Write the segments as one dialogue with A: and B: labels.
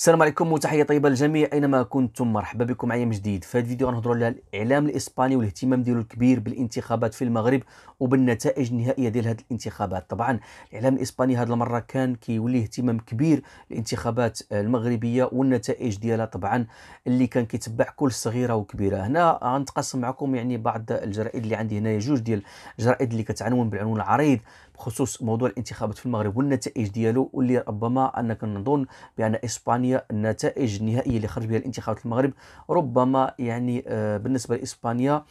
A: السلام عليكم وتحيه طيبه للجميع اينما كنتم مرحبا بكم معايا من جديد في هذا الفيديو غنهضروا على الاعلام الاسباني والاهتمام ديالو الكبير بالانتخابات في المغرب وبالنتائج النهائيه ديال هذه الانتخابات طبعا الاعلام الاسباني هذه المره كان كيولي اهتمام كبير للانتخابات المغربيه والنتائج ديالها طبعا اللي كان كيتبع كل صغيره وكبيره هنا غنتقاسم معكم يعني بعض الجرائد اللي عندي هنايا جوج ديال الجرائد اللي كتعنون بالعنوان العريض بخصوص موضوع الانتخابات في المغرب والنتائج ديالو واللي ربما أنك نظن بأن إسبانيا النتائج النهائية اللي خرج بها الانتخابات في المغرب ربما يعني آه، بالنسبة لإسبانيا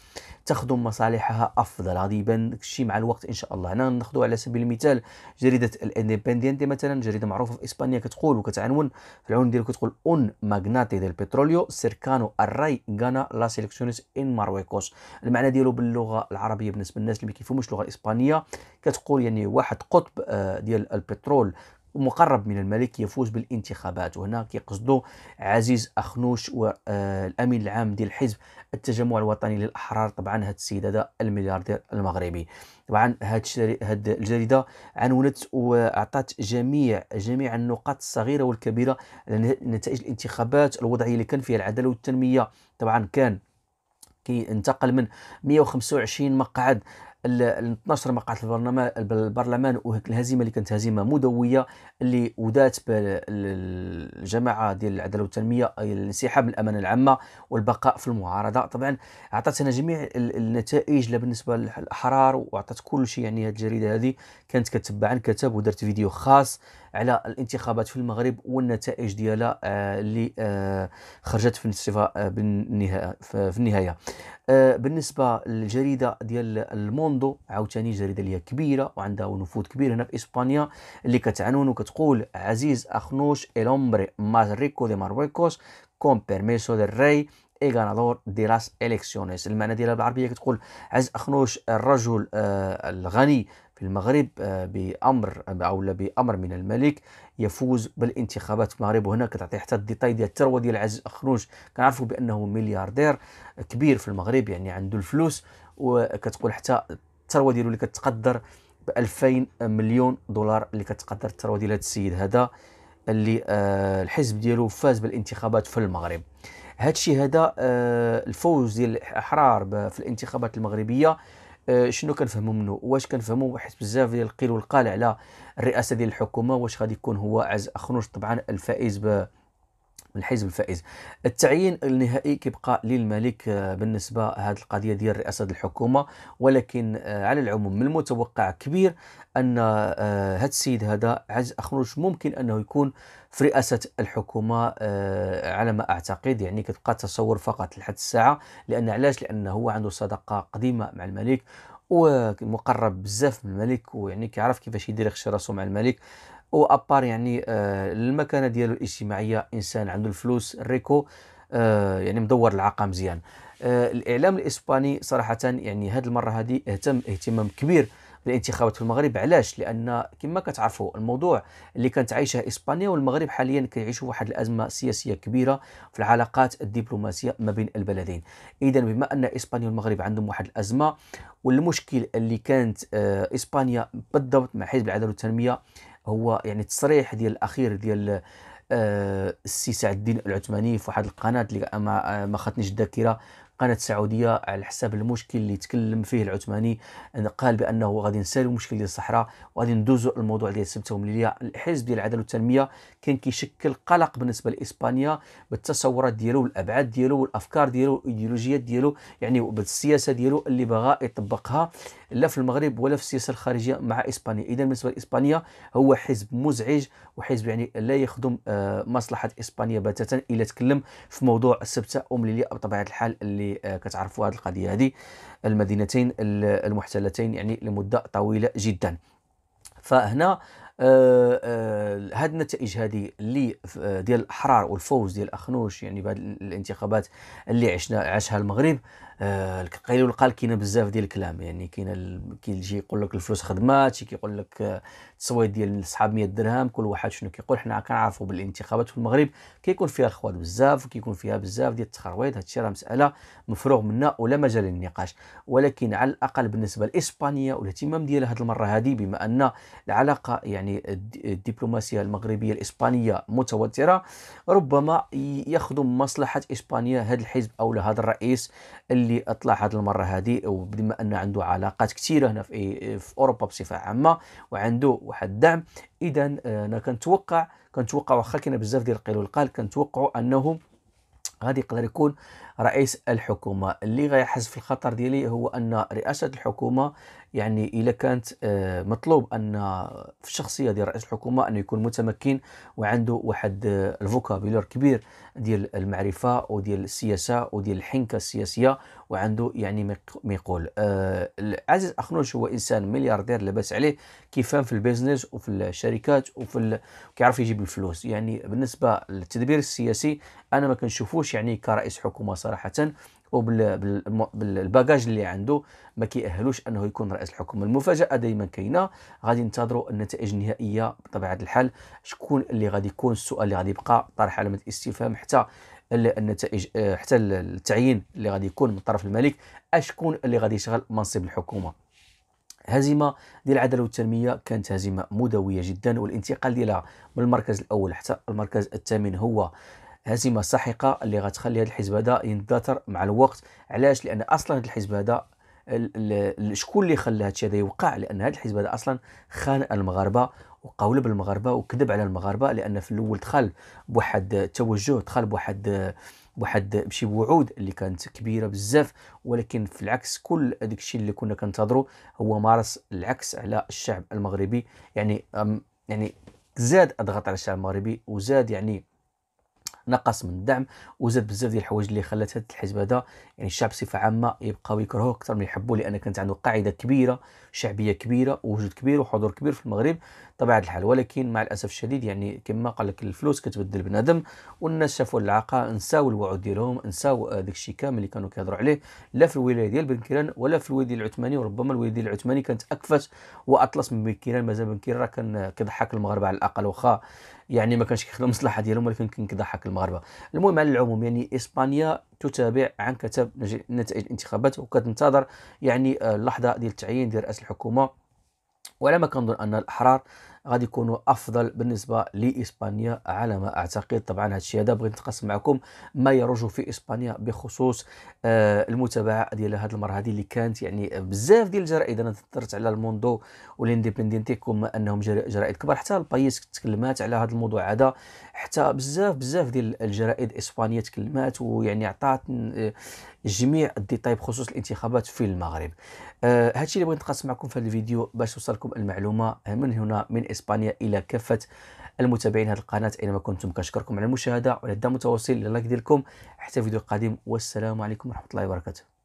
A: تخدم مصالحها أفضل هذا يبان الشيء مع الوقت إن شاء الله هنا ناخذ على سبيل المثال جريدة الاندبندينتي مثلا جريدة معروفة في إسبانيا كتقول وكتعنون في العنوان ديالو كتقول أون ماغناتي ديال بتروليو سيركانو الراي غانا لا سيلكسيونيس إن مارويكوس المعنى ديالو باللغة العربية بالنسبة للناس اللي ما كيفهموش اللغة الإسبانية كتقول يعني واحد قطب آه، ديال البترول مقرب من الملك يفوز بالانتخابات وهنا كيقصدوا عزيز اخنوش والامين آه، العام ديال الحزب التجمع الوطني للاحرار طبعا هذا السيد هذا الملياردير المغربي طبعا هاد هاد الجريده عنونت واعطت جميع جميع النقاط الصغيره والكبيره لنتائج نتائج الانتخابات الوضعيه اللي كان فيها العداله والتنميه طبعا كان كي انتقل من 125 مقعد 12 مقعد البرلمان الهزيمه اللي كانت هزيمه مدويه اللي ودات بالجماعه ديال العداله والتنميه الانسحاب من الامانه العامه والبقاء في المعارضه طبعا اعطتنا جميع النتائج لا بالنسبه للاحرار واعطت كل شيء يعني هذه الجريده هذه كانت كتبع عن كتاب ودرت فيديو خاص على الانتخابات في المغرب والنتائج ديالها آه، اللي آه، خرجت في آه، النهايه في النهايه آه، بالنسبه للجريده ديال الموندو عاوتاني جريده اللي كبيره وعندها نفوذ كبير هنا في اسبانيا اللي كتعنون وكتقول عزيز اخنوش الومبري ماز ريكو دي ماروكوس كون بيرميسو دي الري اي غانادور دي لاس اليكسيونيس المعنى ديالها بالعربيه كتقول عز اخنوش الرجل آه، الغني في المغرب آه، بامر او بامر من الملك يفوز بالانتخابات في المغرب وهنا كتعطي حتى الديتاي ديال الثروه ديال عز خروج كنعرفوا بانه ملياردير كبير في المغرب يعني عنده الفلوس وكتقول حتى الثروه ديالو اللي كتقدر ب 2000 مليون دولار اللي كتقدر الثروه ديال هذا السيد هذا اللي آه الحزب ديالو فاز بالانتخابات في المغرب الشيء هذا آه الفوز ديال الاحرار في الانتخابات المغربيه آه، شنو كنفهموا منه واش كنفهموا حيت بزاف ديال القيل والقال على الرئاسه ديال الحكومه واش غادي يكون هو عز اخنوش طبعا الفائز ب من الحزب الفائز التعيين النهائي كيبقى للملك آه، بالنسبه هذه القضيه ديال رئاسه الحكومه ولكن آه، على العموم من المتوقع كبير ان هذا آه، السيد هذا عز اخرج ممكن انه يكون في رئاسه الحكومه على ما اعتقد يعني كتبقى تصور فقط لحد الساعه لان علاش لانه هو عنده صداقه قديمه مع الملك ومقرب بزاف من الملك ويعني كيعرف كيفاش يدير يخشي راسو مع الملك وابار يعني آه، المكانه ديالو الاجتماعيه انسان عنده الفلوس الريكو آه، يعني مدور العاقه مزيان آه، الاعلام الاسباني صراحه يعني هذه المره هذه اهتم اهتمام كبير بالانتخابات في المغرب علاش لان كما كتعرفوا الموضوع اللي كانت عايشه اسبانيا والمغرب حاليا كيعيشوا واحد الازمه سياسيه كبيره في العلاقات الدبلوماسيه ما بين البلدين اذا بما ان اسبانيا والمغرب عندهم واحد الازمه والمشكل اللي كانت اسبانيا بالضبط مع حزب العداله والتنميه هو يعني تصريح ديال الاخير ديال آه، السي سعد الدين العثماني في واحد القناه اللي ما آه، ما خاتنيش الذاكره قناه السعوديه على حساب المشكل اللي تكلم فيه العثماني قال بانه غادي نسالوا مشكل ديال الصحراء وغادي ندوزوا الموضوع ديال السبته والمليليه الحزب ديال العداله والتنميه كان كيشكل قلق بالنسبه لاسبانيا بالتصورات ديالو والابعاد ديالو والافكار ديالو والايديولوجيات ديالو يعني بالسياسه ديالو اللي بغى يطبقها لا في المغرب ولا في السياسه الخارجيه مع اسبانيا اذا بالنسبه لاسبانيا هو حزب مزعج وحزب يعني لا يخدم آه، مصلحه اسبانيا بتاتا الا تكلم في موضوع السبته والمليليه بطبيعه الحال اللي آه، كتعرفوا هذه القضيه هذه المدينتين المحتلتين يعني لمده طويله جدا فهنا هذه آه، آه، النتائج هذه اللي آه، ديال الاحرار والفوز ديال اخنوش يعني بهذه الانتخابات اللي عشنا عاشها المغرب قيل والقال كاينه بزاف ديال الكلام يعني كاينه كيجي يقول لك الفلوس خدمات شي كيقول لك التصويت ديال الصحاب 100 درهم كل واحد شنو كيقول حنا كنعرفوا بالانتخابات في المغرب كيكون فيها الخواض بزاف وكيكون فيها بزاف ديال التخرويض هادشي راه مساله مفروغ منها ولا مجال للنقاش ولكن على الاقل بالنسبه لاسبانيا والاهتمام ديالها هذه المره هذه بما ان العلاقه يعني يعني الدبلوماسية المغربية الإسبانية متوترة ربما يخدم مصلحة إسبانيا هذا الحزب أو هذا الرئيس اللي أطلع هذه المرة هذه وبما أن عنده علاقات كثيرة هنا في, في أوروبا بصفة عامة وعنده واحد الدعم إذا آه، أنا كنتوقع كنتوقع واخا كاين بزاف ديال القيل والقال كنتوقعوا أنه غادي يقدر يكون رئيس الحكومه اللي غيحس في الخطر ديالي هو ان رئاسه الحكومه يعني إذا كانت آه، مطلوب أن في الشخصية ديال رئيس الحكومة أنه يكون متمكن وعنده واحد آه، الفوكابيلور كبير ديال المعرفة وديال السياسة وديال الحنكة السياسية وعنده يعني ما يقول آه، عزيز أخنوش هو إنسان ملياردير لاباس عليه كيفهم في البيزنس وفي الشركات وفي ال... كيعرف يجيب الفلوس يعني بالنسبة للتدبير السياسي أنا ما كنشوفوش يعني كرئيس حكومة صراحة وبالباجاج اللي عنده ما كيأهلوش انه يكون رئيس الحكومه المفاجاه دائما كاينه غادي ننتظروا النتائج النهائيه بطبيعه الحال شكون اللي غادي يكون السؤال اللي غادي يبقى طرح علامه استفهام حتى النتائج آه، حتى التعيين اللي غادي يكون من طرف الملك اشكون اللي غادي يشغل منصب الحكومه هزيمه ديال العداله والتنميه كانت هزيمه مدويه جدا والانتقال ديالها من المركز الاول حتى المركز الثامن هو هزيمه ساحقه اللي غتخلي هذا الحزب هذا يندثر مع الوقت علاش لان اصلا هذا الحزب هذا شكون اللي خلى هذا الشيء هذا يوقع لان هذا الحزب هذا اصلا خان المغاربه وقولب المغاربه وكذب على المغاربه لان في الاول دخل بواحد التوجه دخل بواحد بواحد بشي وعود اللي كانت كبيره بزاف ولكن في العكس كل هذاك الشيء اللي كنا كنتظروا هو مارس العكس على الشعب المغربي يعني يعني زاد اضغط على الشعب المغربي وزاد يعني نقص من الدعم وزاد بزاف ديال الحوايج اللي خلات هذا الحزب هذا يعني الشعب بصفه عامه يبقاو يكرهوه اكثر من يحبوه لان كانت عنده قاعده كبيره شعبيه كبيره ووجود كبير وحضور كبير في المغرب طبيعه الحال ولكن مع الاسف الشديد يعني كما قال لك الفلوس كتبدل بنادم والناس شافوا العاقه نساو الوعود ديالهم نساو داك الشيء كامل اللي كانوا كيهضروا عليه لا في الولايه ديال بن كيران ولا في الولايه العثماني وربما الولايه ديال العثماني كانت اكفت واطلس من بن كيران مازال بن كيران كان كيضحك المغاربه على الاقل واخا يعني ما كانش كيخدم المصلحه ديالهم ولكن كان كيضحك المغاربه المهم على العموم يعني اسبانيا تتابع عن كتاب نتائج الانتخابات وكتنتظر يعني آه، اللحظه ديال التعيين ديال رئاسه الحكومه ما كنظن أن الأحرار غادي يكونوا افضل بالنسبه لاسبانيا على ما اعتقد طبعا هذا الشيء هذا بغيت نتقاسم معكم ما يروج في اسبانيا بخصوص آه المتابعه ديال هذه المره هذه اللي كانت يعني بزاف ديال الجرائد انا تاثرت على الموندو والانديبندينتي كما انهم جرائد كبار حتى البايس تكلمات على هذا الموضوع هذا حتى بزاف بزاف ديال الجرائد اسبانيا تكلمات ويعني عطات آه، جميع الديتاي بخصوص الانتخابات في المغرب آه، هادشي آه اللي بغيت نتقاسم معكم في هذا الفيديو باش توصلكم المعلومه من هنا من إسبانيا إلى كافة المتابعين هذه القناة أينما كنتم كنشكركم على المشاهدة وعلى الدعم المتواصل لايك ديالكم حتى فيديو قادم والسلام عليكم ورحمة الله وبركاته